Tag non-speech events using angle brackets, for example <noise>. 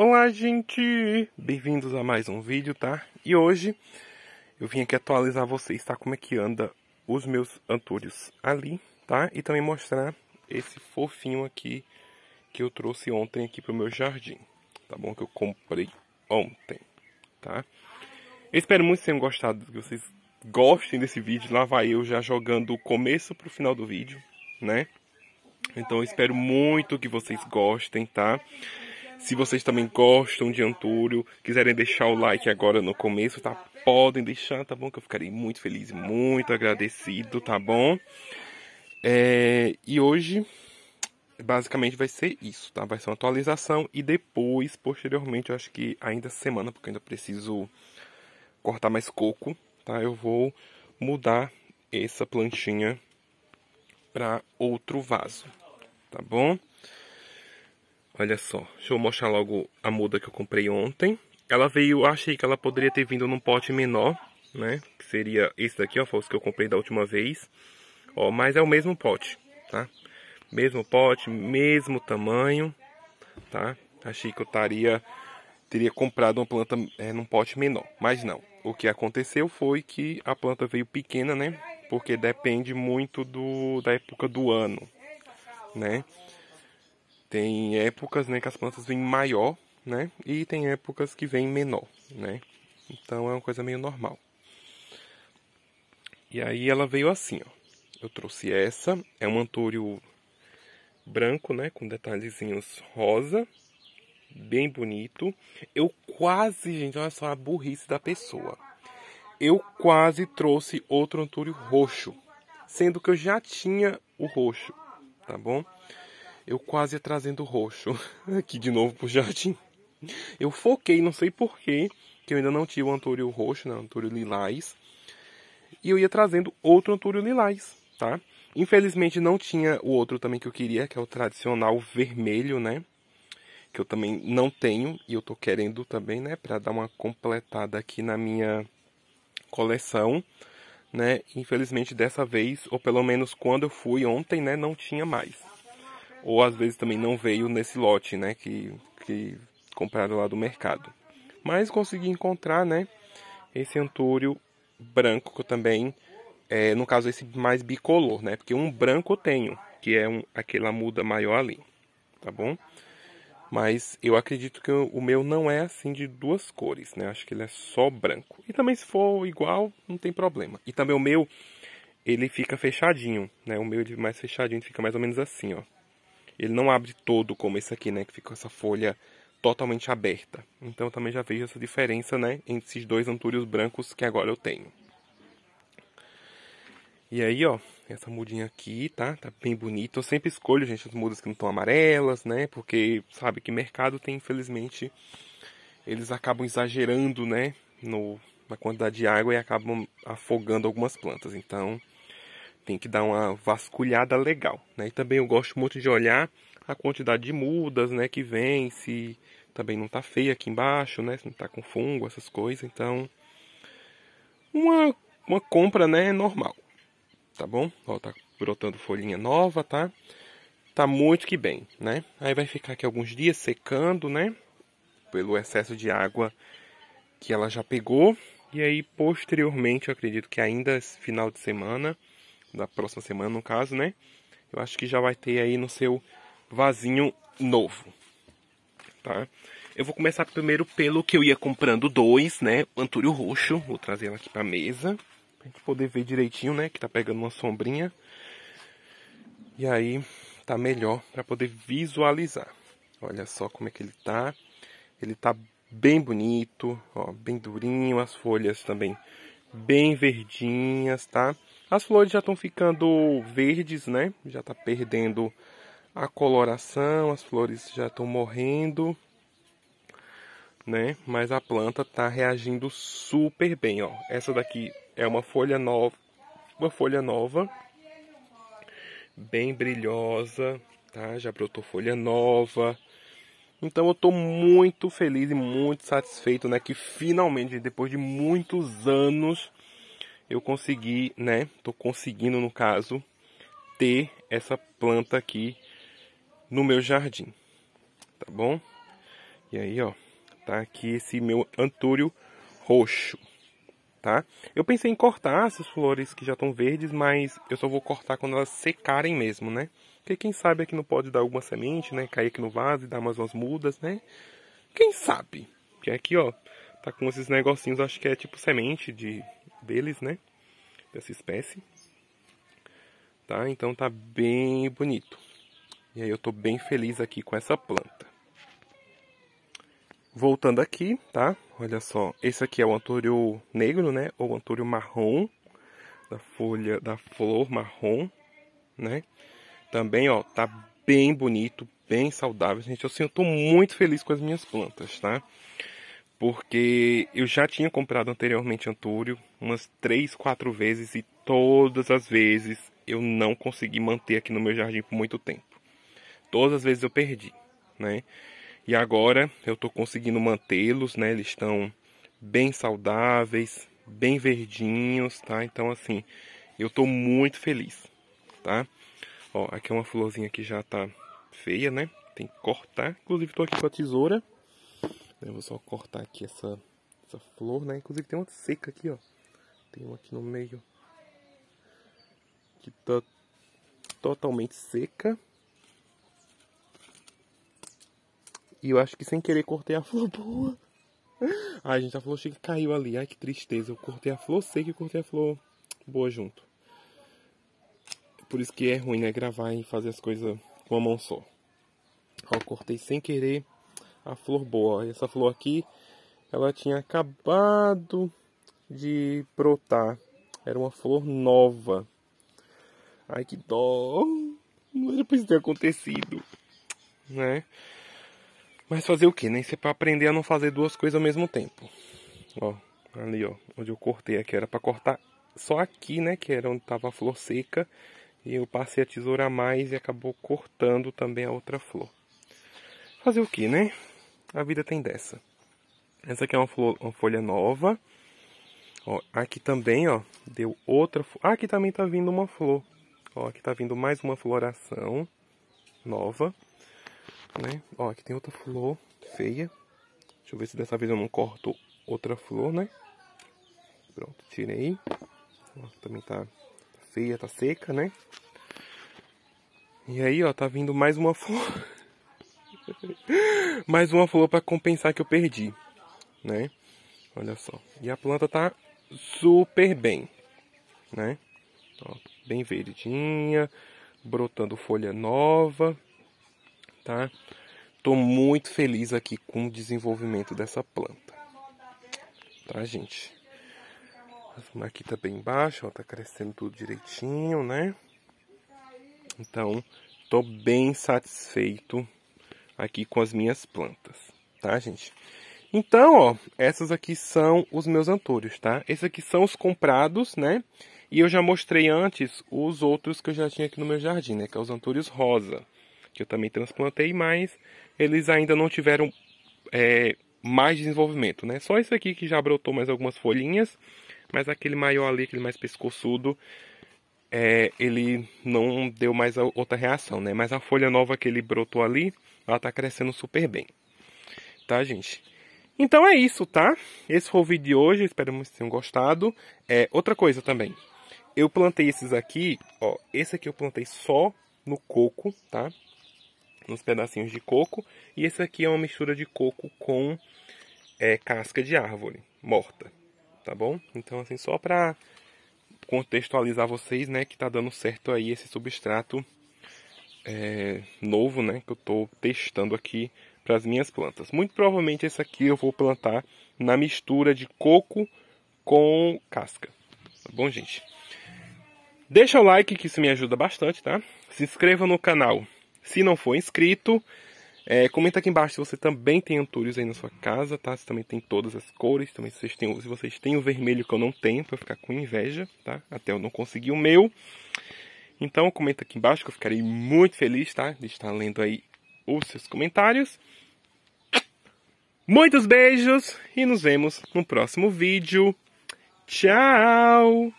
Olá, gente! Bem-vindos a mais um vídeo, tá? E hoje eu vim aqui atualizar vocês, tá? Como é que anda os meus antúrios ali, tá? E também mostrar esse fofinho aqui que eu trouxe ontem aqui pro meu jardim, tá bom? Que eu comprei ontem, tá? Eu espero muito que tenham gostado, que vocês gostem desse vídeo. Lá vai eu já jogando o começo pro final do vídeo, né? Então eu espero muito que vocês gostem, Tá? Se vocês também gostam de Antúrio, quiserem deixar o like agora no começo, tá? Podem deixar, tá bom? Que eu ficarei muito feliz, muito agradecido, tá bom? É, e hoje, basicamente, vai ser isso, tá? Vai ser uma atualização e depois, posteriormente, eu acho que ainda semana, porque eu ainda preciso cortar mais coco, tá? Eu vou mudar essa plantinha para outro vaso, tá bom? Olha só, deixa eu mostrar logo a muda que eu comprei ontem. Ela veio, achei que ela poderia ter vindo num pote menor, né? Que seria esse daqui, ó, foi o que eu comprei da última vez. Ó, mas é o mesmo pote, tá? Mesmo pote, mesmo tamanho, tá? Achei que eu taria, teria comprado uma planta é, num pote menor, mas não. O que aconteceu foi que a planta veio pequena, né? Porque depende muito do, da época do ano, né? Tem épocas né, que as plantas vêm maior, né? E tem épocas que vêm menor, né? Então é uma coisa meio normal. E aí ela veio assim, ó. Eu trouxe essa, é um antúrio branco, né, com detalhezinhos rosa, bem bonito. Eu quase, gente, olha só a burrice da pessoa. Eu quase trouxe outro antúrio roxo, sendo que eu já tinha o roxo, tá bom? Eu quase ia trazendo roxo <laughs> aqui de novo pro jardim. Eu foquei, não sei porquê, que eu ainda não tinha o antúrio roxo, né? antúrio lilás. E eu ia trazendo outro antúrio lilás, tá? Infelizmente não tinha o outro também que eu queria, que é o tradicional vermelho, né? Que eu também não tenho e eu tô querendo também, né? Pra dar uma completada aqui na minha coleção, né? Infelizmente dessa vez, ou pelo menos quando eu fui ontem, né? Não tinha mais ou às vezes também não veio nesse lote, né, que, que compraram lá do mercado. Mas consegui encontrar, né, esse antúrio branco que eu também, é, no caso esse mais bicolor, né, porque um branco eu tenho, que é um, aquela muda maior ali, tá bom? Mas eu acredito que o meu não é assim de duas cores, né? Acho que ele é só branco. E também se for igual, não tem problema. E também o meu, ele fica fechadinho, né? O meu ele é mais fechadinho, ele fica mais ou menos assim, ó. Ele não abre todo como esse aqui, né? Que fica essa folha totalmente aberta. Então também já vejo essa diferença, né? Entre esses dois antúrios brancos que agora eu tenho. E aí, ó, essa mudinha aqui, tá? Tá bem bonito. Eu sempre escolho, gente, as mudas que não estão amarelas, né? Porque sabe que mercado tem, infelizmente, eles acabam exagerando, né? No, na quantidade de água e acabam afogando algumas plantas. Então, tem que dar uma vasculhada legal, né? E também eu gosto muito de olhar a quantidade de mudas, né, que vem, se também não tá feia aqui embaixo, né, se não tá com fungo, essas coisas, então uma, uma compra, né, normal, tá bom? Ó, tá brotando folhinha nova, tá? Tá muito que bem, né? Aí vai ficar aqui alguns dias secando, né, pelo excesso de água que ela já pegou, e aí posteriormente, eu acredito que ainda esse final de semana da próxima semana no caso, né? Eu acho que já vai ter aí no seu vasinho novo, tá? Eu vou começar primeiro pelo que eu ia comprando dois, né? Antúrio roxo, vou trazer ela aqui pra mesa, pra gente poder ver direitinho, né? Que tá pegando uma sombrinha. E aí tá melhor para poder visualizar. Olha só como é que ele tá. Ele tá bem bonito, ó, bem durinho, as folhas também bem verdinhas, tá? As flores já estão ficando verdes, né? Já está perdendo a coloração, as flores já estão morrendo, né? Mas a planta está reagindo super bem, ó. Essa daqui é uma folha nova, uma folha nova, bem brilhosa, tá? Já brotou folha nova. Então eu estou muito feliz e muito satisfeito, né? Que finalmente, depois de muitos anos eu consegui, né? Tô conseguindo, no caso, ter essa planta aqui no meu jardim, tá bom? E aí, ó, tá aqui esse meu antúrio roxo, tá? Eu pensei em cortar essas flores que já estão verdes, mas eu só vou cortar quando elas secarem mesmo, né? Porque quem sabe aqui não pode dar alguma semente, né? Cair aqui no vaso e dar mais umas mudas, né? Quem sabe? Porque aqui, ó, tá com esses negocinhos, acho que é tipo semente de deles, né? Dessa espécie. Tá? Então tá bem bonito. E aí eu tô bem feliz aqui com essa planta. Voltando aqui, tá? Olha só, esse aqui é o antúrio negro, né? Ou antúrio marrom, da folha, da flor marrom, né? Também, ó, tá bem bonito, bem saudável, gente. Eu sinto muito feliz com as minhas plantas, tá? porque eu já tinha comprado anteriormente Antúrio umas 3, 4 vezes e todas as vezes eu não consegui manter aqui no meu jardim por muito tempo. Todas as vezes eu perdi, né? E agora eu tô conseguindo mantê-los, né? Eles estão bem saudáveis, bem verdinhos, tá? Então assim, eu tô muito feliz, tá? Ó, aqui é uma florzinha que já tá feia, né? Tem que cortar. Inclusive tô aqui com a tesoura eu vou só cortar aqui essa, essa flor, né? Inclusive tem uma seca aqui, ó. Tem uma aqui no meio. Que tá totalmente seca. E eu acho que sem querer cortei a flor boa. <laughs> Ai, gente, a flor chega caiu ali. Ai, que tristeza. Eu cortei a flor seca e cortei a flor boa junto. Por isso que é ruim, né? Gravar e fazer as coisas com a mão só. Ó, cortei sem querer a flor boa. e Essa flor aqui, ela tinha acabado de brotar. Era uma flor nova. Ai, que dó. Não era pra isso ter acontecido, né? Mas fazer o que, né? Isso é pra aprender a não fazer duas coisas ao mesmo tempo. Ó, ali, ó. Onde eu cortei aqui. Era pra cortar só aqui, né? Que era onde tava a flor seca. E eu passei a tesoura a mais e acabou cortando também a outra flor. Fazer o que, né? A vida tem dessa. Essa aqui é uma, uma folha nova. Ó, aqui também, ó, deu outra... Ah, aqui também tá vindo uma flor. Ó, aqui tá vindo mais uma floração nova, né? Ó, aqui tem outra flor feia. Deixa eu ver se dessa vez eu não corto outra flor, né? Pronto, tirei. Ó, também tá feia, tá seca, né? E aí, ó, tá vindo mais uma <laughs> flor. <laughs> Mais uma flor para compensar que eu perdi, né? Olha só. E a planta tá super bem, né? Ó, bem verdinha, brotando folha nova, tá? Tô muito feliz aqui com o desenvolvimento dessa planta. Tá, gente? Aqui tá bem baixo, ó, tá crescendo tudo direitinho, né? Então, tô bem satisfeito aqui com as minhas plantas, tá, gente? Então, ó, essas aqui são os meus antúrios, tá? Esses aqui são os comprados, né? E eu já mostrei antes os outros que eu já tinha aqui no meu jardim, né? Que é os antúrios rosa, que eu também transplantei, mas eles ainda não tiveram é, mais desenvolvimento, né? Só esse aqui que já brotou mais algumas folhinhas, mas aquele maior ali, aquele mais pescoçudo, é, ele não deu mais outra reação, né? Mas a folha nova que ele brotou ali, ela tá crescendo super bem. Tá, gente? Então é isso, tá? Esse foi o vídeo de hoje, espero que vocês tenham gostado. É, outra coisa também, eu plantei esses aqui, ó, esse aqui eu plantei só no coco, tá? Nos pedacinhos de coco. E esse aqui é uma mistura de coco com é, casca de árvore morta, tá bom? Então assim, só pra contextualizar vocês, né, que tá dando certo aí esse substrato é, novo, né, que eu tô testando aqui para as minhas plantas. Muito provavelmente esse aqui eu vou plantar na mistura de coco com casca. Tá bom, gente? Deixa o like que isso me ajuda bastante, tá? Se inscreva no canal se não for inscrito. É, comenta aqui embaixo se você também tem antúrios aí na sua casa, tá? Se também tem todas as cores, também se vocês têm, se vocês têm o vermelho que eu não tenho, pra eu ficar com inveja, tá? Até eu não conseguir o meu. Então comenta aqui embaixo que eu ficarei muito feliz, tá? De estar lendo aí os seus comentários. Muitos beijos e nos vemos no próximo vídeo. Tchau!